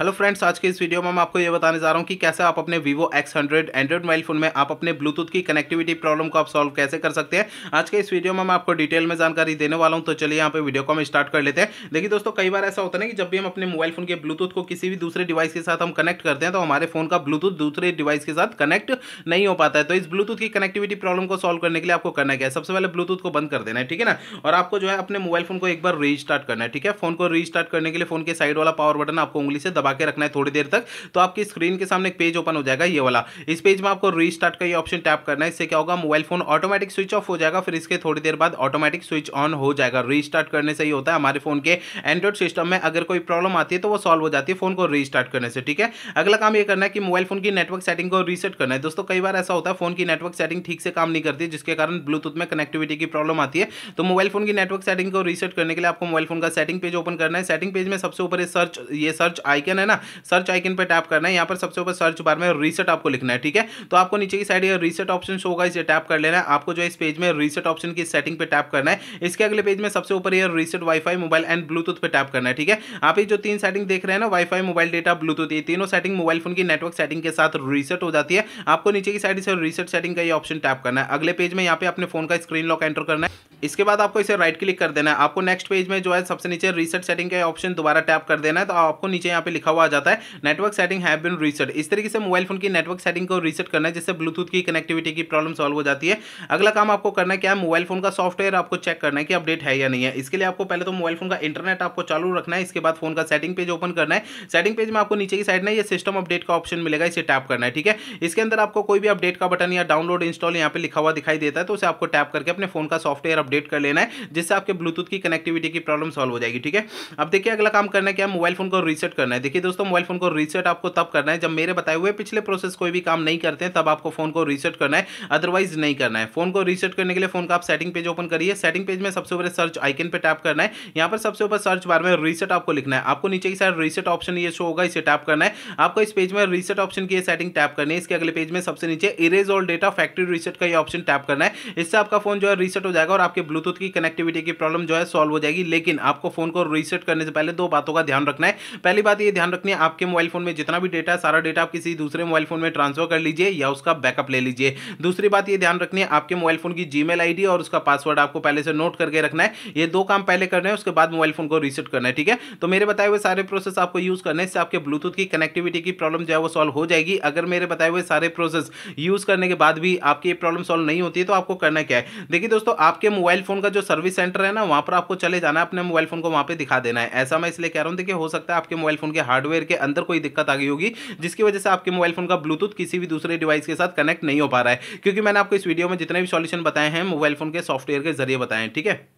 hello friends आज के इस वीडियो में मैं आपको ये बताने जा रहा हूँ कि कैसे आप अपने Vivo X hundred Android mobile phone में आप अपने ब्लूटूथ की कनेक्टिविटी प्रॉब्लम को आप सॉल्व कैसे कर सकते हैं आज के इस वीडियो में मैं आपको डिटेल में जानकारी देने वाला हूँ तो चलिए यहाँ पे वीडियो को हम स्टार्ट कर लेते हैं देखिए दोस्तों कई बार ऐसा होता है ना कि जब भी हम अपने मोबाइल फोन के ब्लूटूथ को किसी भी दूसरे डिवाइस के साथ हम कनेक्ट करते हैं तो हमारे फोन का ब्लूटूथ दूसरे डिवाइस के साथ कनेक्ट नहीं हो पाता है तो इस ब्लूटूथ की कनेक्टिविटी प्रॉब्लम को सॉल्व करने के लिए आपको करना क्या है सबसे पहले ब्लूटूथ को बंद कर देना है ठीक है ना और आपको जो है अपने मोबाइल फोन को एक बार रीस्टार्ट करना है ठीक है फोन को रीस्टार्ट करने के लिए फोन के साइड वाला पावर बटन आपको उंगली से दबा दबा के रखना है थोड़ी देर तक तो आपकी स्क्रीन के सामने एक पेज ओपन हो जाएगा ये वाला इस पेज में आपको रीस्टार्ट का ये ऑप्शन टैप करना है इससे क्या होगा mobile phone automatic switch off हो जाएगा फिर इसके थोड़ी देर बाद ऑटोमेटिक स्विच ऑन हो जाएगा रीस्टार्ट करने से ही होता है हमारे फोन के एंड्रॉइड सिस्टम में अगर कोई प्रॉब्लम आती है तो वो सॉल्व हो जाती है फोन को रीस्टार्ट करने से ठीक है अगला काम यह करना है कि मोबाइल फोन की नेटवर्क सेटिंग को रीसेट करना है दोस्तों कई बार ऐसा होता है फोन की नेटवर्क सेटिंग ठीक से काम नहीं करती जिसके कारण ब्लूटूथ में कनेक्टिविटी की प्रॉब्लम आती है तो मोबाइल फोन की नेटवर्क सेटिंग को रीसेट करने के लिए आपको मोबाइल फोन का सेटिंग पेज ओपन करना है सेटिंग पेज में सबसे ऊपर सर्च ये सर्च आइकन आइकन है ना सर्च आइकन पर टैप करना है यहाँ पर सबसे ऊपर सर्च बार में रीसेट आपको लिखना है ठीक है तो आपको नीचे की साइड रीसेट ऑप्शन होगा इसे टैप कर लेना है आपको जो इस पेज में रीसेट ऑप्शन की सेटिंग पर टैप करना है इसके अगले पेज में सबसे ऊपर ये reset wifi mobile and Bluetooth पर टैप करना है ठीक है आप ये जो तीन सेटिंग देख रहे हैं ना वाईफाई मोबाइल डेटा ब्लूटूथ ये तीनों सेटिंग मोबाइल फोन की नेटवर्क सेटिंग के साथ रीसेट हो जाती है आपको नीचे की साइड से रीसेट सेटिंग का ये ऑप्शन टैप करना है अगले पेज में यहाँ पे अपने फोन का स्क्रीन लॉक एंटर करना है इसके बाद आपको इसे राइट क्लिक कर देना है आपको नेक्स्ट पेज में जो है सबसे नीचे रीसेट सेटिंग का ऑप्शन दोबारा टैप कर देना है तो आपको नीचे यहाँ पे लिखा लिखा हुआ आ जाता है network setting have been reset इस तरीके से मोबाइल फोन की नेटवर्क सेटिंग को रीसेट करना है जिससे ब्लूटूथ की कनेक्टिविटी की प्रॉब्लम सॉल्व हो जाती है अगला काम आपको करना है क्या है मोबाइल फोन का सॉफ्टवेयर आपको चेक करना है कि अपडेट है या नहीं है इसके लिए आपको पहले तो मोबाइल फोन का इंटरनेट आपको चालू रखना है इसके बाद फोन का सेटिंग पेज ओपन करना है सेटिंग पेज में आपको नीचे की साइड ना ये सिस्टम अपडेट का ऑप्शन मिलेगा इसे टैप करना है ठीक है इसके अंदर आपको कोई भी अपडेट का बटन या डाउनलोड इंस्टॉल यहाँ पे लिखा हुआ दिखाई देता है तो उसे आपको टैप करके अपने फोन का सॉफ्टवेयर अपडेट कर लेना है जिससे आपके ब्लूटूथ की कनेक्टिविटी की प्रॉब्लम सॉल्व हो जाएगी ठीक है अब देखिए अगला काम करना है क्या मोबाइल फोन को रीसेट करना है देखिए दोस्तों मोबाइल फ़ोन को रीसेट आपको तब करना है जब मेरे बताए हुए पिछले प्रोसेस कोई भी काम नहीं करते हैं तब आपको फ़ोन को रीसेट करना है अदरवाइज नहीं करना है फ़ोन को रीसेट करने के लिए फ़ोन का आप सेटिंग पेज ओपन करिए सेटिंग पेज में सबसे ऊपर सर्च आइकन पर टैप करना है यहाँ पर सबसे ऊपर सर्च बार में रीसेट आपको लिखना है आपको नीचे की साइड रीसेट ऑप्शन ये शो होगा इसे टैप करना है आपको इस पेज में रीसेट ऑप्शन की सेटिंग टैप करनी है इसके अगले पेज में सबसे नीचे erase all data factory reset का ये ऑप्शन टैप करना है इससे आपका फोन जो है रीसेट हो जाएगा और आपके ब्लूटूथ की कनेक्टिविटी की प्रॉब्लम जो है सॉल्व हो जाएगी लेकिन आपको फोन को रीसेट करने से पहले दो बातों का ध्यान रखना है पहली बात ये ध्यान रखनी है आपके मोबाइल फोन में जितना भी डेटा है सारा डेटा आप किसी दूसरे मोबाइल फोन में ट्रांसफर कर लीजिए या उसका बैकअप ले लीजिए दूसरी बात ये ध्यान रखनी है आपके मोबाइल फोन की जी मेल और उसका पासवर्ड आपको पहले से नोट करके रखना है ये दो काम पहले करना है उसके बाद मोबाइल फोन को रीसेट करना है ठीक है तो मेरे बताए हुए सारे प्रोसेस आपको यूज करने से आपके ब्लूटूथ की कनेक्टिविटी की प्रॉब्लम जो है वो सॉल्व हो जाएगी अगर मेरे बताए हुए सारे प्रोसेस यूज करने के बाद भी आपकी प्रॉब्लम सॉल्व नहीं होती है तो आपको करना क्या है देखिए दोस्तों आपके मोबाइल फोन का जो सर्विस सेंटर है ना वहां पर आपको चले जाना है अपने मोबाइल फोन को वहां पर दिखा देना है ऐसा मैं इसलिए कह रहा हूं देखिए हो सकता है आपके मोबाइल फोन के हार्डवेयर के अंदर कोई दिक्कत आ गई होगी जिसकी वजह से आपके मोबाइल फ़ोन का ब्लूटूथ किसी भी दूसरे डिवाइस के साथ कनेक्ट नहीं हो पा रहा है क्योंकि मैंने आपको इस वीडियो में जितने भी सॉल्यूशन बताए हैं मोबाइल फ़ोन के सॉफ्टवेयर के जरिए बताए ठीक है